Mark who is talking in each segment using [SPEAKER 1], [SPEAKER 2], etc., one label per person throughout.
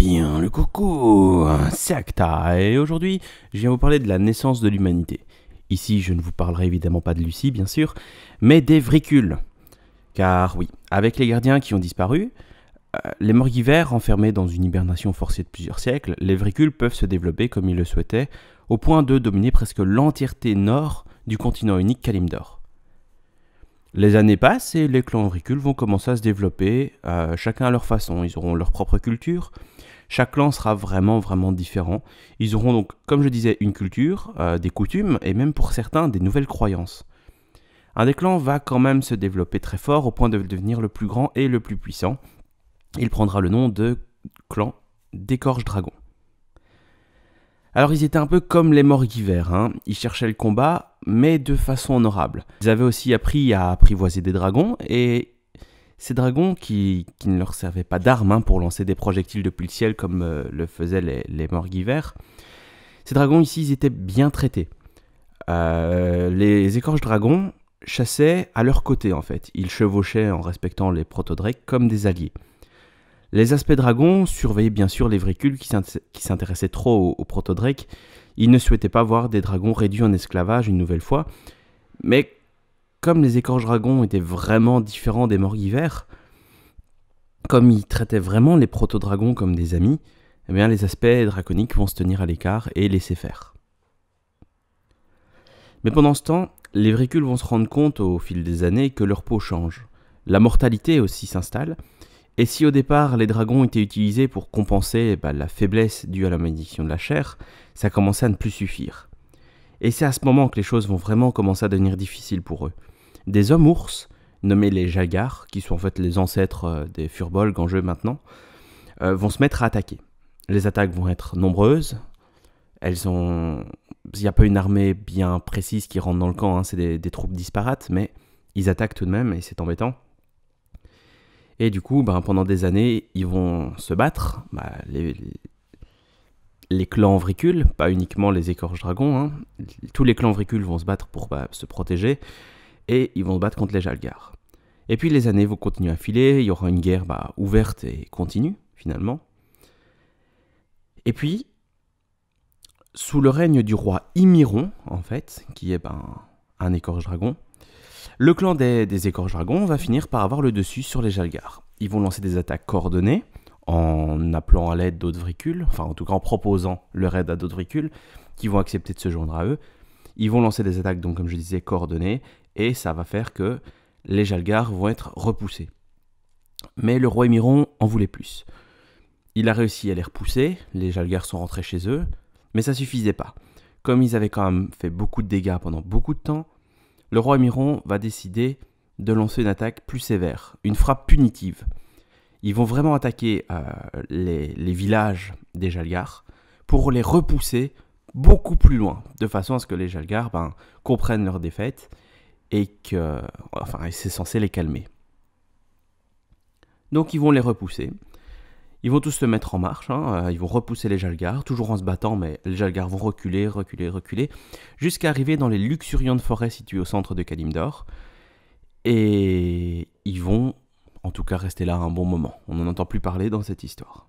[SPEAKER 1] bien le coucou, c'est Acta, et aujourd'hui je viens vous parler de la naissance de l'humanité. Ici je ne vous parlerai évidemment pas de Lucie bien sûr, mais des Vricules. Car oui, avec les gardiens qui ont disparu, euh, les Morguivers, enfermés dans une hibernation forcée de plusieurs siècles, les Vricules peuvent se développer comme ils le souhaitaient, au point de dominer presque l'entièreté nord du continent unique Kalimdor. Les années passent et les clans auricules vont commencer à se développer, euh, chacun à leur façon. Ils auront leur propre culture. Chaque clan sera vraiment, vraiment différent. Ils auront donc, comme je disais, une culture, euh, des coutumes et même pour certains des nouvelles croyances. Un des clans va quand même se développer très fort au point de devenir le plus grand et le plus puissant. Il prendra le nom de clan d'écorche-dragon. Alors ils étaient un peu comme les Morguivers, hein. ils cherchaient le combat, mais de façon honorable. Ils avaient aussi appris à apprivoiser des dragons, et ces dragons qui, ne leur servaient pas d'armes hein, pour lancer des projectiles depuis le ciel comme euh, le faisaient les, les ces dragons ici, ils étaient bien traités. Euh, les écorches dragons chassaient à leur côté en fait, ils chevauchaient en respectant les protodrakes comme des alliés. Les aspects dragons surveillaient bien sûr les vrécules qui s'intéressaient trop aux proto-drake. Ils ne souhaitaient pas voir des dragons réduits en esclavage une nouvelle fois. Mais comme les écorges dragons étaient vraiment différents des morts comme ils traitaient vraiment les proto-dragons comme des amis, eh bien les aspects draconiques vont se tenir à l'écart et laisser faire. Mais pendant ce temps, les vrécules vont se rendre compte au fil des années que leur peau change. La mortalité aussi s'installe et si au départ les dragons étaient utilisés pour compenser eh ben, la faiblesse due à la malédiction de la chair, ça commençait à ne plus suffire. Et c'est à ce moment que les choses vont vraiment commencer à devenir difficiles pour eux. Des hommes ours, nommés les Jagars, qui sont en fait les ancêtres euh, des Furbolg en jeu maintenant, euh, vont se mettre à attaquer. Les attaques vont être nombreuses. Elles ont... Il n'y a pas une armée bien précise qui rentre dans le camp, hein, c'est des troupes disparates, mais ils attaquent tout de même et c'est embêtant. Et du coup, ben, pendant des années, ils vont se battre. Bah, les, clans vricules, pas uniquement les écorches dragons, hein. tous les clans vricules vont se battre pour bah, se protéger. Et ils vont se battre contre les Jalgar. Et puis les années vont continuer à filer, il y aura une guerre bah, ouverte et continue, finalement. Et puis, sous le règne du roi Imiron, en fait, qui est ben, un écorche dragon, le clan des, des dragons va finir par avoir le dessus sur les Jalgar. Ils vont lancer des attaques coordonnées, en appelant à l'aide d'autres véhicules, enfin en tout cas en proposant leur aide à d'autres véhicules qui vont accepter de se joindre à eux. Ils vont lancer des attaques, donc comme je disais, coordonnées, et ça va faire que les Jalgar vont être repoussés. Mais le roi emiron en voulait plus. Il a réussi à les repousser, les jalgars sont rentrés chez eux, mais ça ne suffisait pas. Comme ils avaient quand même fait beaucoup de dégâts pendant beaucoup de temps, le roi Miron va décider de lancer une attaque plus sévère, une frappe punitive. Ils vont vraiment attaquer euh, les, villages des Jalgar pour les repousser beaucoup plus loin, de façon à ce que les Jalgar ben, comprennent leur défaite et que, enfin, c'est censé les calmer. Donc ils vont les repousser. Ils vont tous se mettre en marche, hein, euh, ils vont repousser les Jalgars, toujours en se battant, mais les Jalgars vont reculer, reculer, reculer, jusqu'à arriver dans les luxuriantes forêts situées au centre de Kalimdor. Et ils vont, en tout cas, rester là un bon moment. On n'en entend plus parler dans cette histoire.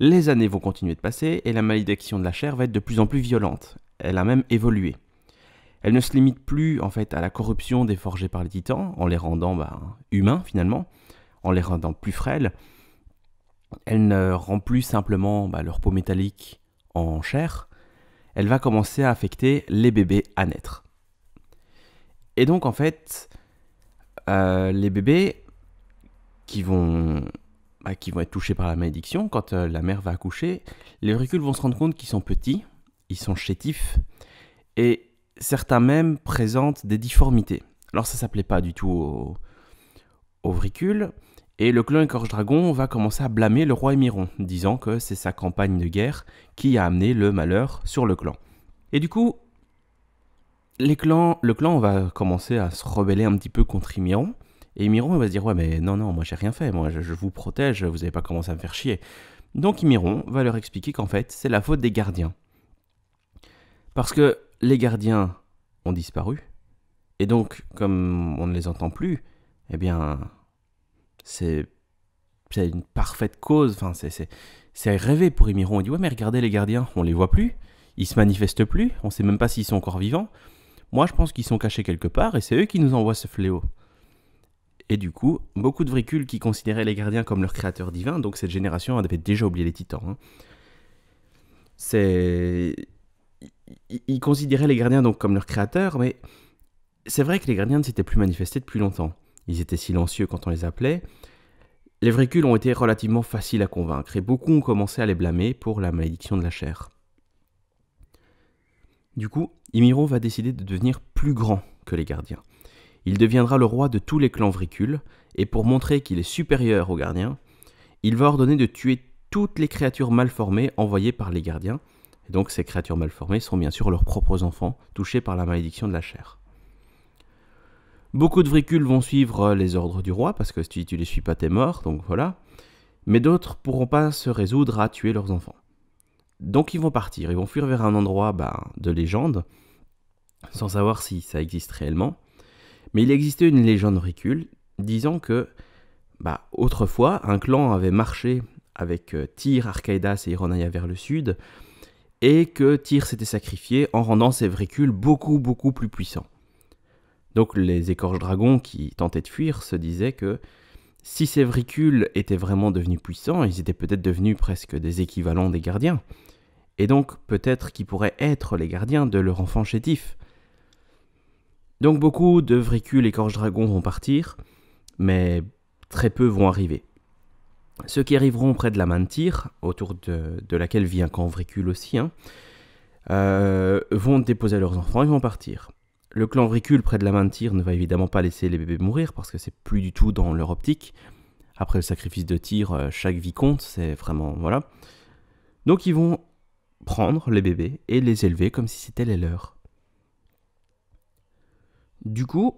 [SPEAKER 1] Les années vont continuer de passer et la malédiction de la chair va être de plus en plus violente. Elle a même évolué. Elle ne se limite plus en fait à la corruption déforgée par les titans, en les rendant bah, humains finalement, en les rendant plus frêles, elle ne rend plus simplement bah, leur peau métallique en chair, elle va commencer à affecter les bébés à naître. Et donc en fait, euh, les bébés qui vont, bah, qui vont être touchés par la malédiction, quand euh, la mère va accoucher, les auricules vont se rendre compte qu'ils sont petits, ils sont chétifs, et certains même présentent des difformités. Alors ça s'appelait pas du tout au, et le clan Écorche Dragon va commencer à blâmer le roi Emiron, disant que c'est sa campagne de guerre qui a amené le malheur sur le clan. Et du coup, le clan va commencer à se rebeller un petit peu contre Emiron. et Émiron va se dire Ouais, mais non, non, moi j'ai rien fait, moi je, vous protège, vous avez pas commencé à me faire chier. Donc Emiron va leur expliquer qu'en fait, c'est la faute des gardiens. Parce que les gardiens ont disparu, et donc, comme on ne les entend plus, eh bien, c'est une parfaite cause. Enfin, c'est rêvé pour Émiron. On dit ouais, mais regardez les gardiens, on les voit plus, ils se manifestent plus, on sait même pas s'ils sont encore vivants. Moi, je pense qu'ils sont cachés quelque part et c'est eux qui nous envoient ce fléau. Et du coup, beaucoup de vricules qui considéraient les gardiens comme leurs créateurs divin, donc cette génération avait déjà oublié les titans. Hein. C'est. Ils considéraient les gardiens donc comme leur créateurs mais c'est vrai que les gardiens ne s'étaient plus manifestés depuis longtemps. Ils étaient silencieux quand on les appelait. Les vricules ont été relativement faciles à convaincre et beaucoup ont commencé à les blâmer pour la malédiction de la chair. Du coup, Imiro va décider de devenir plus grand que les gardiens. Il deviendra le roi de tous les clans vricules et pour montrer qu'il est supérieur aux gardiens, il va ordonner de tuer toutes les créatures malformées envoyées par les gardiens. Et donc ces créatures malformées sont bien sûr leurs propres enfants touchés par la malédiction de la chair. Beaucoup de vricules vont suivre euh, les ordres du roi, parce que si tu les suis pas, t'es mort, donc voilà. Mais d'autres pourront pas se résoudre à tuer leurs enfants. Donc ils vont partir, ils vont fuir vers un endroit ben, de légende, sans savoir si ça existe réellement. Mais il existait une légende vricule disant que, bah, autrefois, un clan avait marché avec euh, Tyr, Archaïdas et Ironaïa vers le sud, et que Tyr s'était sacrifié en rendant ses vricules beaucoup beaucoup plus puissants. Donc les écorches-dragons qui tentaient de fuir se disaient que si ces vricules étaient vraiment devenus puissants, ils étaient peut-être devenus presque des équivalents des gardiens. Et donc peut-être qu'ils pourraient être les gardiens de leur enfant chétif. Donc beaucoup de vricules écorches-dragons vont partir, mais très peu vont arriver. Ceux qui arriveront près de la tir, autour de, laquelle vit un camp vricule aussi, hein, euh, vont déposer leurs enfants et vont partir. Le clan Vricule près de la main de Tyr, ne va évidemment pas laisser les bébés mourir parce que c'est plus du tout dans leur optique. Après le sacrifice de tir, euh, chaque vie compte, c'est vraiment. Voilà. Donc ils vont prendre les bébés et les élever comme si c'était les leurs. Du coup,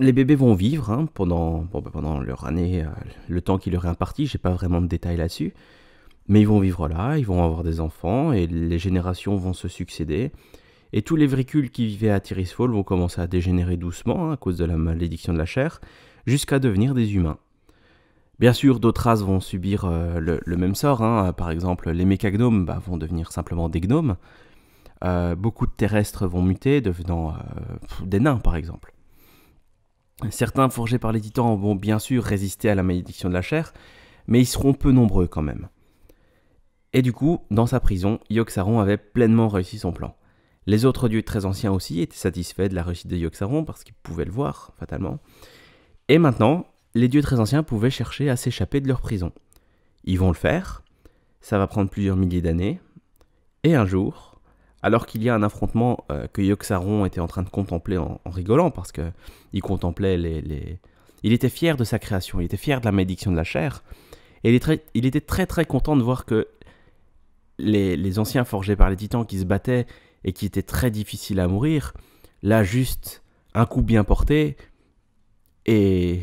[SPEAKER 1] les bébés vont vivre hein, pendant, ben, pendant leur année, euh, le temps qui leur est imparti, j'ai pas vraiment de détails là-dessus, mais ils vont vivre là, ils vont avoir des enfants, et les générations vont se succéder, et tous les véhicules qui vivaient à Tiris vont commencer à dégénérer doucement hein, à cause de la malédiction de la chair, jusqu'à devenir des humains. Bien sûr, d'autres races vont subir euh, le, même sort, hein. par exemple les mécagnomes bah, vont devenir simplement des gnomes, euh, beaucoup de terrestres vont muter, devenant euh, des nains par exemple. Certains forgés par les titans vont bien sûr résister à la malédiction de la chair, mais ils seront peu nombreux quand même. Et du coup, dans sa prison, Yogg-Saron avait pleinement réussi son plan. Les autres dieux très anciens aussi étaient satisfaits de la réussite de Yoxaron parce qu'ils pouvaient le voir, fatalement. Et maintenant, les dieux très anciens pouvaient chercher à s'échapper de leur prison. Ils vont le faire, ça va prendre plusieurs milliers d'années, et un jour, alors qu'il y a un affrontement que euh, que Yoxaron était en train de contempler en, rigolant, parce que il contemplait les, Il était fier de sa création, il était fier de la malédiction de la chair, et il, il était très très content de voir que les anciens forgés par les titans qui se battaient et qui était très difficile à mourir, là juste un coup bien porté et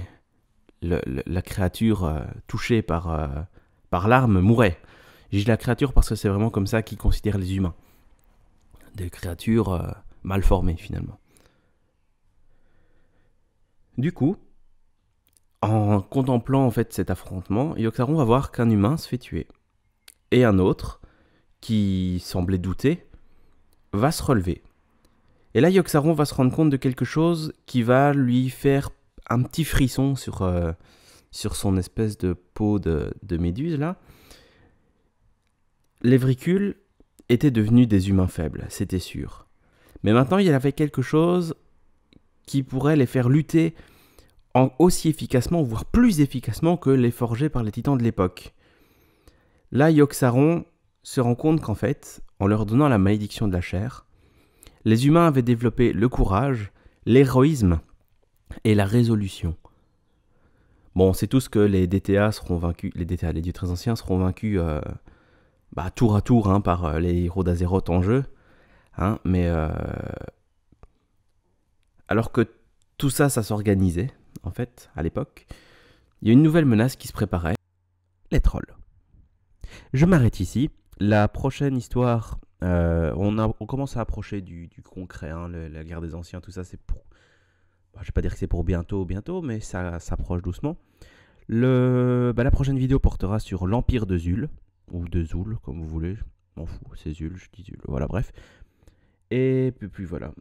[SPEAKER 1] la créature euh, touchée par, euh, par l'arme mourait. J'ai la créature parce que c'est vraiment comme ça qu'ils considèrent les humains. Des créatures euh, mal formées finalement. Du coup, en contemplant en fait cet affrontement, Yoktaron va voir qu'un humain se fait tuer. Et un autre, qui semblait douter, va se relever. Et là, Yoxaron va se rendre compte de quelque chose qui va lui faire un petit frisson sur, euh, sur son espèce de peau de, méduse, là. Les vricules étaient devenus des humains faibles, c'était sûr. Mais maintenant, il y avait quelque chose qui pourrait les faire lutter aussi efficacement, voire plus efficacement que les forgés par les titans de l'époque. Là, Yoxaron se rend compte qu'en fait, en leur donnant la malédiction de la chair, les humains avaient développé le courage, l'héroïsme et la résolution. Bon, c'est tout ce que les DTA seront vaincus, les DTA, les dieux très anciens seront vaincus euh, bah, tour à tour hein, par euh, les héros d'Azeroth en jeu. Hein, mais euh, alors que tout ça, ça s'organisait, en fait, à l'époque, il y a une nouvelle menace qui se préparait les trolls. Je m'arrête ici. La prochaine histoire, euh, on, commence à approcher du, concret, hein, la guerre des anciens, tout ça, c'est pour... je bah, je vais pas dire que c'est pour bientôt, bientôt, mais ça s'approche doucement. Bah, la prochaine vidéo portera sur l'Empire de Zul, ou de Zoul, comme vous voulez, je m'en fous, c'est Zul, je dis Zul, voilà, bref. Et puis voilà,